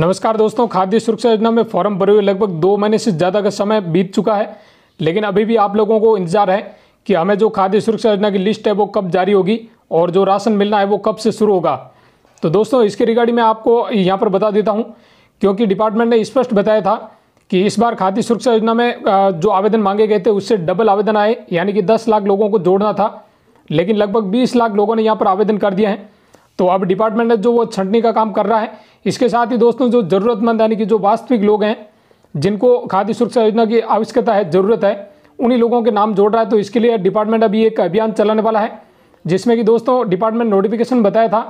नमस्कार दोस्तों खाद्य सुरक्षा योजना में फॉर्म भरे हुए लगभग दो महीने से ज़्यादा का समय बीत चुका है लेकिन अभी भी आप लोगों को इंतजार है कि हमें जो खाद्य सुरक्षा योजना की लिस्ट है वो कब जारी होगी और जो राशन मिलना है वो कब से शुरू होगा तो दोस्तों इसके रिगार्डिंग मैं आपको यहाँ पर बता देता हूँ क्योंकि डिपार्टमेंट ने स्पष्ट बताया था कि इस बार खाद्य सुरक्षा योजना में जो आवेदन मांगे गए थे उससे डबल आवेदन आए यानी कि दस लाख लोगों को जोड़ना था लेकिन लगभग बीस लाख लोगों ने यहाँ पर आवेदन कर दिया है तो अब डिपार्टमेंट है जो वो छंटनी का काम कर रहा है इसके साथ ही दोस्तों जो ज़रूरतमंद यानी कि जो वास्तविक लोग हैं जिनको खाद्य सुरक्षा योजना की आवश्यकता है ज़रूरत है उन्हीं लोगों के नाम जोड़ रहा है तो इसके लिए डिपार्टमेंट अभी एक अभियान चलाने वाला है जिसमें कि दोस्तों डिपार्टमेंट नोटिफिकेशन बताया था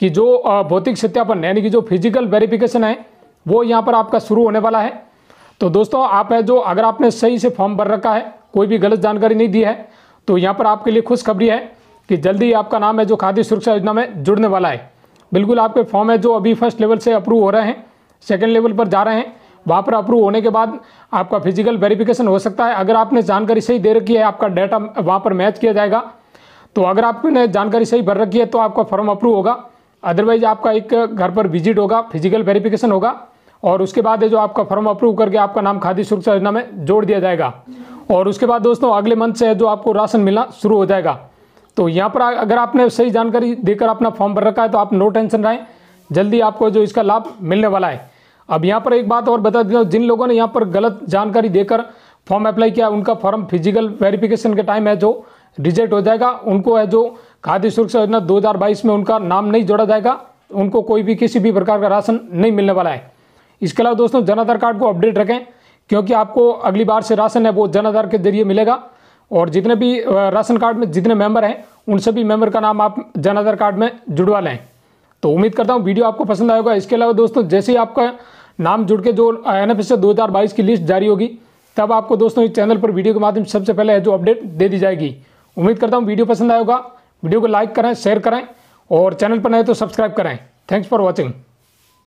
कि जो भौतिक सत्यापन यानी कि जो फिजिकल वेरिफिकेशन है वो यहाँ पर आपका शुरू होने वाला है तो दोस्तों आप है जो अगर आपने सही से फॉर्म भर रखा है कोई भी गलत जानकारी नहीं दी है तो यहाँ पर आपके लिए खुशखबरी है कि जल्दी आपका नाम है जो खाद्य सुरक्षा योजना में जुड़ने वाला है बिल्कुल आपके फॉर्म है जो अभी फर्स्ट लेवल से अप्रूव हो रहे हैं सेकेंड लेवल पर जा रहे हैं वहाँ पर अप्रूव होने के बाद आपका फिजिकल वेरिफिकेशन हो सकता है अगर आपने जानकारी सही दे रखी है आपका डाटा वहाँ पर मैच किया जाएगा तो अगर आपने जानकारी सही भर रखी है तो आपका फॉर्म अप्रूव होगा अदरवाइज आपका एक घर पर विजिट होगा फिजिकल वेरिफिकेशन होगा और उसके बाद जो आपका फॉर्म अप्रूव करके आपका नाम खाद्य सुरक्षा योजना में जोड़ दिया जाएगा और उसके बाद दोस्तों अगले मंथ से जो आपको राशन मिलना शुरू हो जाएगा तो यहाँ पर अगर आपने सही जानकारी देकर अपना फॉर्म भर रखा है तो आप नो टेंशन रहें जल्दी आपको जो इसका लाभ मिलने वाला है अब यहाँ पर एक बात और बता देता हूँ जिन लोगों ने यहाँ पर गलत जानकारी देकर फॉर्म अप्लाई किया उनका फॉर्म फिजिकल वेरिफिकेशन के टाइम है जो रिजेक्ट हो जाएगा उनको है जो खाद्य सुरक्षा योजना 2022 में उनका नाम नहीं जोड़ा जाएगा उनको कोई भी किसी भी प्रकार का राशन नहीं मिलने वाला है इसके अलावा दोस्तों जन आधार कार्ड को अपडेट रखें क्योंकि आपको अगली बार से राशन है वो जन आधार के जरिए मिलेगा और जितने भी राशन कार्ड में जितने मेंबर हैं उन सभी मेंबर का नाम आप जन आधार कार्ड में जुड़वा लें तो उम्मीद करता हूँ वीडियो आपको पसंद आएगा इसके अलावा दोस्तों जैसे ही आपका नाम जुड़ के जो एन एफ की लिस्ट जारी होगी तब आपको दोस्तों इस चैनल पर वीडियो के माध्यम से सबसे पहले जो अपडेट दे दी जाएगी उम्मीद करता हूँ वीडियो पसंद आएगा वीडियो को लाइक करें शेयर करें और चैनल पर नए तो सब्सक्राइब करें थैंक्स फॉर वॉचिंग